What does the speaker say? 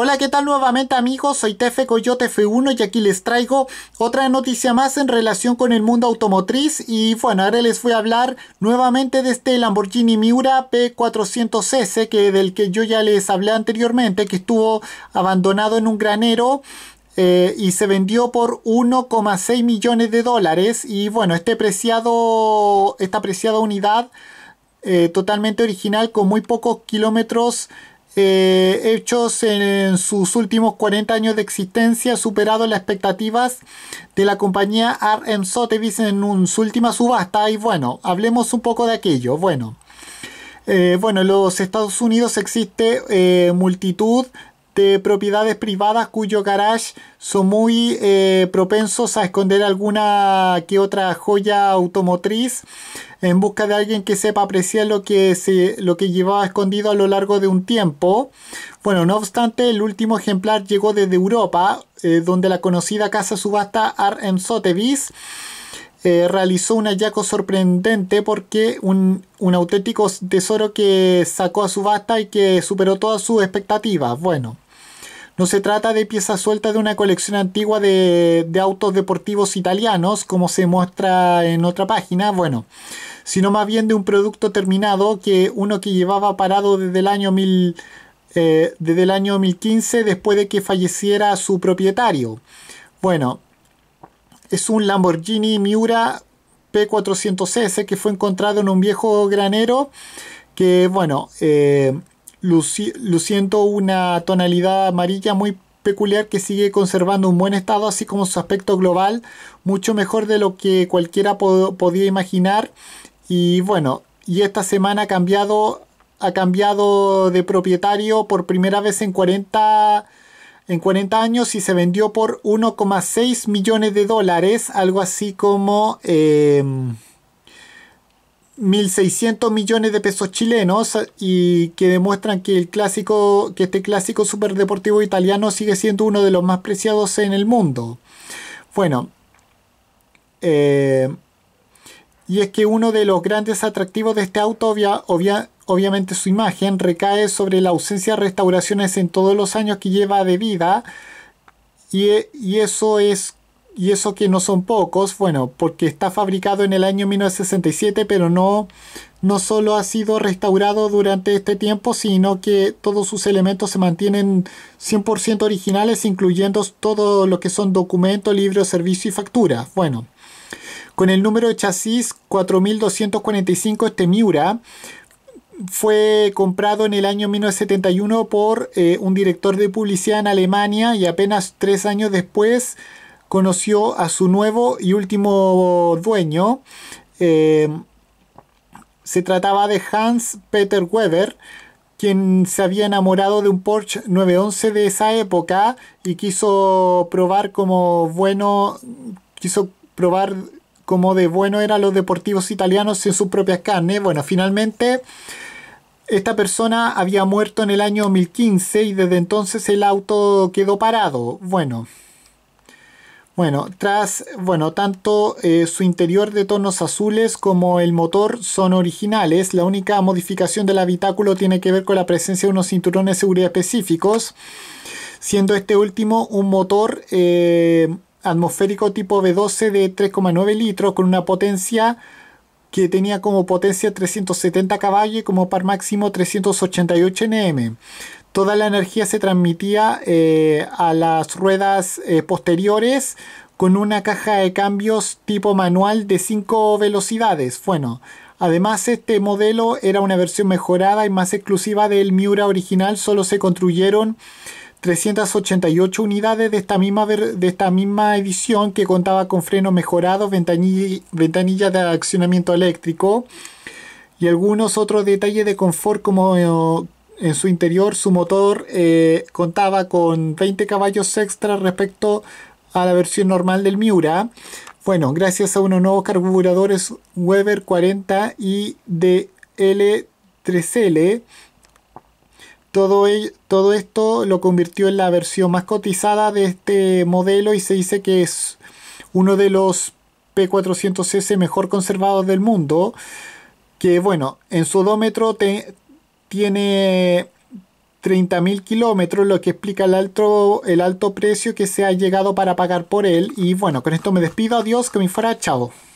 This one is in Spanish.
Hola, ¿qué tal nuevamente amigos? Soy Tefe Coyote F1 y aquí les traigo otra noticia más en relación con el mundo automotriz y bueno, ahora les voy a hablar nuevamente de este Lamborghini Miura P400S que del que yo ya les hablé anteriormente que estuvo abandonado en un granero eh, y se vendió por 1,6 millones de dólares y bueno, este preciado, esta preciada unidad eh, totalmente original con muy pocos kilómetros eh, hechos en, sus últimos 40 años de existencia, superado las expectativas de la compañía RM Sotheby's en su última subasta. Y bueno, hablemos un poco de aquello. Bueno. Eh, bueno, en los Estados Unidos existe eh, multitud de propiedades privadas cuyo garage son muy eh, propensos a esconder alguna que otra joya automotriz en busca de alguien que sepa apreciar lo que, se, lo que llevaba escondido a lo largo de un tiempo. Bueno, no obstante, el último ejemplar llegó desde Europa, eh, donde la conocida casa subasta RM Sotheby's eh, realizó un hallazgo sorprendente porque un, un, auténtico tesoro que sacó a subasta y que superó todas sus expectativas. Bueno. No se trata de piezas sueltas de una colección antigua de, autos deportivos italianos, como se muestra en otra página, bueno, sino más bien de un producto terminado que uno que llevaba parado desde el año eh, desde el año 2015 después de que falleciera su propietario. Bueno, es un Lamborghini Miura P400S que fue encontrado en un viejo granero que, bueno, eh, luciendo una tonalidad amarilla muy peculiar que sigue conservando un buen estado, así como su aspecto global, mucho mejor de lo que cualquiera podía imaginar. Y bueno, y esta semana ha cambiado, ha cambiado de propietario por primera vez en 40 en 40 años y se vendió por 1,6 millones de dólares, algo así como... Em, 1.600 millones de pesos chilenos y que demuestran que el clásico, que este clásico superdeportivo italiano sigue siendo uno de los más preciados en el mundo. Bueno, eh, y es que uno de los grandes atractivos de este auto, obviamente su imagen, recae sobre la ausencia de restauraciones en todos los años que lleva de vida y, y eso es y eso que no son pocos, bueno, porque está fabricado en el año 1967, pero no, no solo ha sido restaurado durante este tiempo, sino que todos sus elementos se mantienen 100% originales, incluyendo todo lo que son documentos, libros, servicios y facturas. Bueno, con el número de chasis 4245 este Miura fue comprado en el año 1971 por eh, un director de publicidad en Alemania y apenas tres años después conoció a su nuevo y último dueño. Eh, se trataba de Hans Peter Weber, quien se había enamorado de un Porsche 911 de esa época y quiso probar como bueno, quiso probar como de bueno eran los deportivos italianos en sus propias carnes. Bueno, finalmente esta persona había muerto en el año 2015 y desde entonces el auto quedó parado. Bueno, bueno, tras, bueno, tanto eh, su interior de tonos azules como el motor son originales. La única modificación del habitáculo tiene que ver con la presencia de unos cinturones de seguridad específicos, siendo este último un motor eh, atmosférico tipo V12 de 3,9 litros con una potencia que tenía como potencia 370 caballos y como par máximo 388 Nm toda la energía se transmitía eh, a las ruedas eh, posteriores con una caja de cambios tipo manual de 5 velocidades. Bueno, además este modelo era una versión mejorada y más exclusiva del Miura original, solo se construyeron 388 unidades de esta misma, de esta misma edición que contaba con frenos mejorados, ventanillas ventanilla de accionamiento eléctrico y algunos otros detalles de confort como, en su interior, su motor eh, contaba con 20 caballos extra respecto a la versión normal del Miura. Bueno, gracias a unos nuevos carburadores Weber 40 y DL3L, todo, e, todo esto lo convirtió en la versión más cotizada de este modelo y se dice que es uno de los P400S mejor conservados del mundo. Que bueno, en su odómetro tiene 30.000 kilómetros, lo que explica el alto, el alto precio que se ha llegado para pagar por él. Y bueno, con esto me despido. Adiós, que me fuera. Chao.